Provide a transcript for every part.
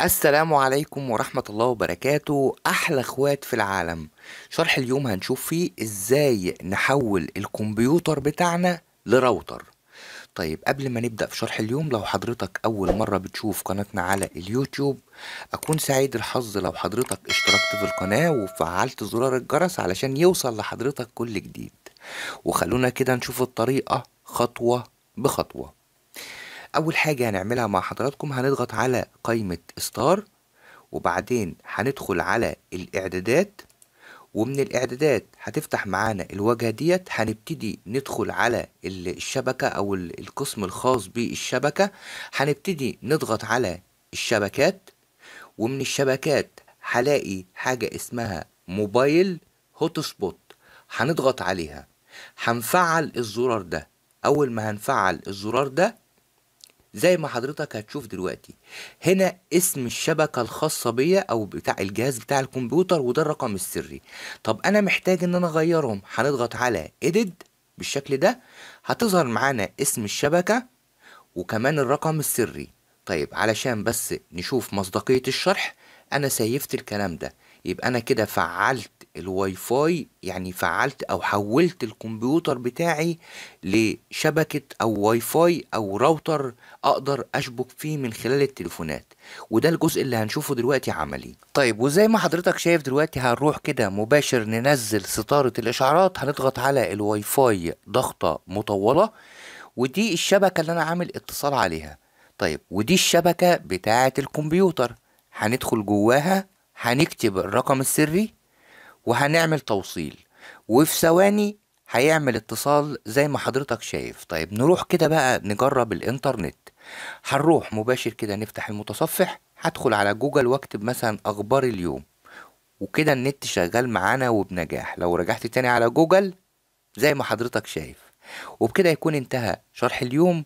السلام عليكم ورحمة الله وبركاته أحلى اخوات في العالم شرح اليوم هنشوف فيه ازاي نحول الكمبيوتر بتاعنا لراوتر طيب قبل ما نبدأ في شرح اليوم لو حضرتك أول مرة بتشوف قناتنا على اليوتيوب أكون سعيد الحظ لو حضرتك اشتركت في القناة وفعلت زرار الجرس علشان يوصل لحضرتك كل جديد وخلونا كده نشوف الطريقة خطوة بخطوة اول حاجة هنعملها مع حضراتكم هنضغط على قائمة ستار وبعدين هندخل على الاعدادات ومن الاعدادات هتفتح معانا الواجهة ديت هنبتدي ندخل على الشبكة او القسم الخاص بالشبكة هنبتدي نضغط على الشبكات ومن الشبكات هلاقي حاجة اسمها موبايل هوت سبوت هنضغط عليها هنفعل الزرار ده اول ما هنفعل الزرار ده زي ما حضرتك هتشوف دلوقتي هنا اسم الشبكة الخاصة بيا او بتاع الجهاز بتاع الكمبيوتر وده الرقم السري طب انا محتاج ان انا اغيرهم هنضغط على edit بالشكل ده هتظهر معانا اسم الشبكة وكمان الرقم السري طيب علشان بس نشوف مصداقية الشرح انا سيفت الكلام ده يبقى انا كده فعلت الواي فاي يعني فعلت او حولت الكمبيوتر بتاعي لشبكة او واي فاي او راوتر اقدر اشبك فيه من خلال التليفونات وده الجزء اللي هنشوفه دلوقتي عملي طيب وزي ما حضرتك شايف دلوقتي هنروح كده مباشر ننزل ستارة الاشعارات هنضغط على الواي فاي ضغطة مطولة ودي الشبكة اللي انا عامل اتصال عليها طيب ودي الشبكة بتاعة الكمبيوتر هندخل جواها هنكتب الرقم السري وهنعمل توصيل وفي ثواني هيعمل اتصال زي ما حضرتك شايف طيب نروح كده بقى نجرب الانترنت هنروح مباشر كده نفتح المتصفح هدخل على جوجل واكتب مثلا اخبار اليوم وكده النت شغال معانا وبنجاح لو رجعت تاني على جوجل زي ما حضرتك شايف وبكده يكون انتهى شرح اليوم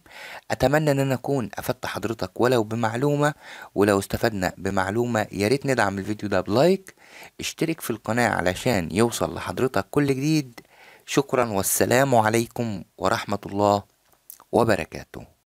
أتمنى أن أنا أكون أفدت حضرتك ولو بمعلومة ولو استفدنا بمعلومة ياريت ندعم الفيديو ده بلايك اشترك في القناة علشان يوصل لحضرتك كل جديد شكرا والسلام عليكم ورحمة الله وبركاته